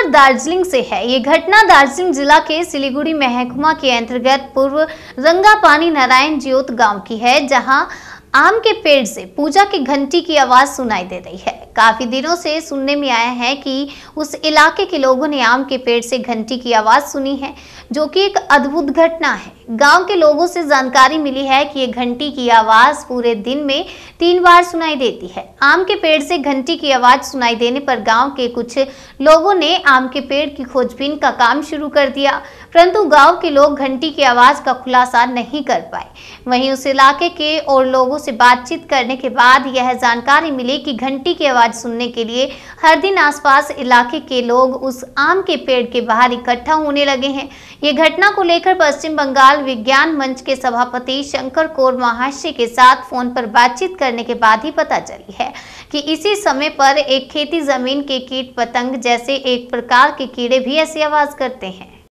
खबर दार्जिलिंग से है ये घटना दार्जिलिंग जिला के सिलीगुड़ी महकुमा के अंतर्गत पूर्व रंगापानी नारायण ज्योत गांव की है जहां आम के पेड़ से पूजा की घंटी की आवाज सुनाई दे रही है काफी दिनों से सुनने में आया है कि उस इलाके के लोगों ने आम के पेड़ से घंटी की आवाज सुनी है जो कि एक अद्भुत घटना है गांव के लोगों से जानकारी मिली है कि ये घंटी की आवाज़ पूरे दिन में तीन बार सुनाई देती है आम के पेड़ से घंटी की आवाज़ सुनाई देने पर गांव के कुछ लोगों ने आम के पेड़ की खोजबीन का काम शुरू कर दिया परंतु गांव के लोग घंटी की आवाज़ का खुलासा नहीं कर पाए वहीं उस इलाके के और लोगों से बातचीत करने के बाद यह जानकारी मिली कि घंटी की आवाज़ सुनने के लिए हर दिन आसपास इलाके के लोग उस आम के पेड़ के बाहर इकट्ठा होने लगे हैं ये घटना को लेकर पश्चिम बंगाल बाल विज्ञान मंच के सभापति शंकर कौर महाशय के साथ फोन पर बातचीत करने के बाद ही पता चली है कि इसी समय पर एक खेती जमीन के कीट पतंग जैसे एक प्रकार के कीड़े भी ऐसी आवाज करते हैं